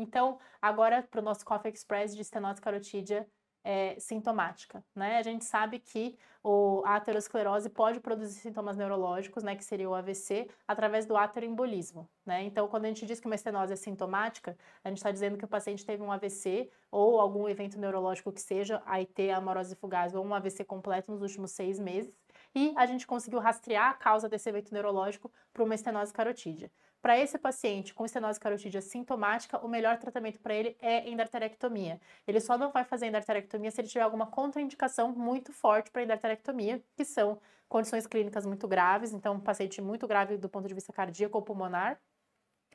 Então, agora para o nosso Coffee Express de estenose carotídea é, sintomática, né? A gente sabe que o, a aterosclerose pode produzir sintomas neurológicos, né, que seria o AVC, através do ateroembolismo, né? Então, quando a gente diz que uma estenose é sintomática, a gente está dizendo que o paciente teve um AVC ou algum evento neurológico que seja, AIT, amorose fugaz ou um AVC completo nos últimos seis meses, e a gente conseguiu rastrear a causa desse evento neurológico para uma estenose carotídea. Para esse paciente com estenose carotídea sintomática, o melhor tratamento para ele é endarterectomia. Ele só não vai fazer endarterectomia se ele tiver alguma contraindicação muito forte para endarterectomia, que são condições clínicas muito graves, então um paciente muito grave do ponto de vista cardíaco ou pulmonar,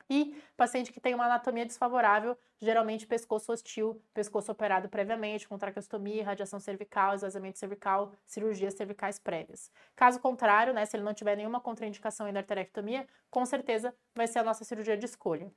e paciente que tem uma anatomia desfavorável, geralmente pescoço hostil, pescoço operado previamente, com traqueostomia, radiação cervical, esvaziamento cervical, cirurgias cervicais prévias. Caso contrário, né, se ele não tiver nenhuma contraindicação em arterectomia, com certeza vai ser a nossa cirurgia de escolha.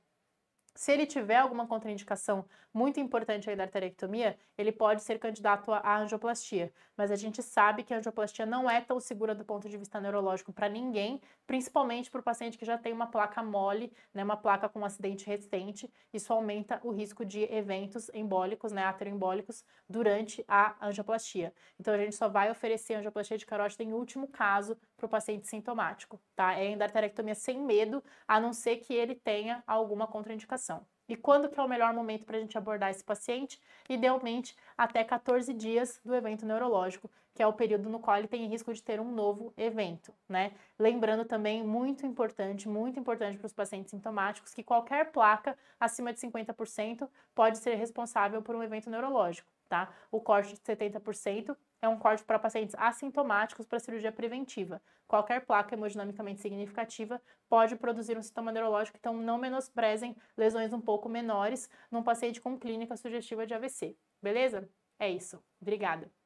Se ele tiver alguma contraindicação muito importante aí da arterectomia, ele pode ser candidato à angioplastia. Mas a gente sabe que a angioplastia não é tão segura do ponto de vista neurológico para ninguém, principalmente para o paciente que já tem uma placa mole, né, uma placa com um acidente recente. Isso aumenta o risco de eventos embólicos, né, ateroembólicos, durante a angioplastia. Então a gente só vai oferecer angioplastia de carótida em último caso para o paciente sintomático, tá? É endarterectomia sem medo, a não ser que ele tenha alguma contraindicação informação e quando que é o melhor momento para a gente abordar esse paciente, idealmente até 14 dias do evento neurológico, que é o período no qual ele tem risco de ter um novo evento, né? Lembrando também, muito importante, muito importante para os pacientes sintomáticos, que qualquer placa acima de 50% pode ser responsável por um evento neurológico, tá? O corte de 70% é um corte para pacientes assintomáticos para cirurgia preventiva. Qualquer placa hemodinamicamente significativa pode produzir um sintoma neurológico, então não menosprezem lesões um pouco pouco menores num paciente com clínica sugestiva de AVC. Beleza? É isso. Obrigada.